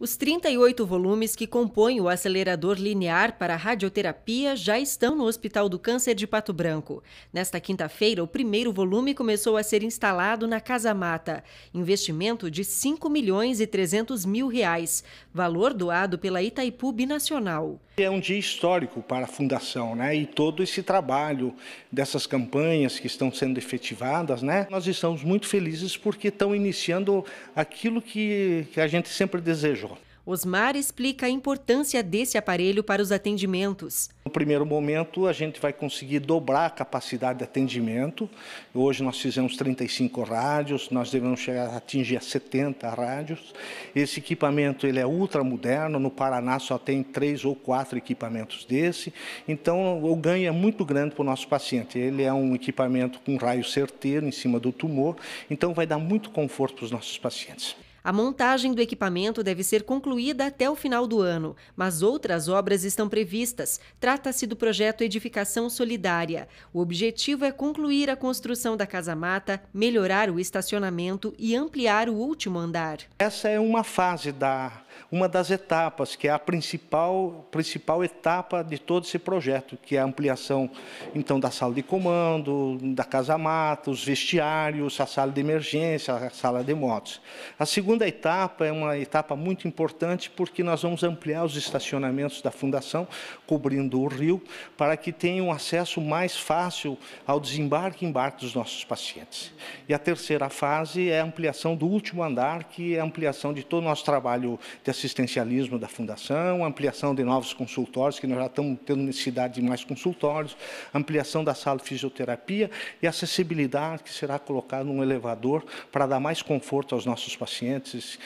Os 38 volumes que compõem o acelerador linear para radioterapia já estão no Hospital do Câncer de Pato Branco. Nesta quinta-feira, o primeiro volume começou a ser instalado na Casa Mata. Investimento de 5 milhões e 300 mil reais, valor doado pela Itaipu Binacional. É um dia histórico para a Fundação, né? E todo esse trabalho dessas campanhas que estão sendo efetivadas, né? Nós estamos muito felizes porque estão iniciando aquilo que, que a gente sempre desejou Osmar explica a importância desse aparelho para os atendimentos. No primeiro momento, a gente vai conseguir dobrar a capacidade de atendimento. Hoje nós fizemos 35 rádios, nós devemos chegar a atingir 70 rádios. Esse equipamento ele é ultramoderno, no Paraná só tem três ou quatro equipamentos desse. Então, o ganho é muito grande para o nosso paciente. Ele é um equipamento com raio certeiro em cima do tumor, então vai dar muito conforto para os nossos pacientes. A montagem do equipamento deve ser concluída até o final do ano, mas outras obras estão previstas. Trata-se do projeto Edificação Solidária. O objetivo é concluir a construção da Casa Mata, melhorar o estacionamento e ampliar o último andar. Essa é uma fase da uma das etapas, que é a principal, principal etapa de todo esse projeto, que é a ampliação então da sala de comando, da casa mata, os vestiários, a sala de emergência, a sala de motos. A segunda segunda etapa é uma etapa muito importante porque nós vamos ampliar os estacionamentos da fundação, cobrindo o rio, para que tenham um acesso mais fácil ao desembarque e embarque dos nossos pacientes. E a terceira fase é a ampliação do último andar, que é a ampliação de todo o nosso trabalho de assistencialismo da fundação, ampliação de novos consultórios, que nós já estamos tendo necessidade de mais consultórios, ampliação da sala de fisioterapia e acessibilidade, que será colocado um elevador para dar mais conforto aos nossos pacientes presentes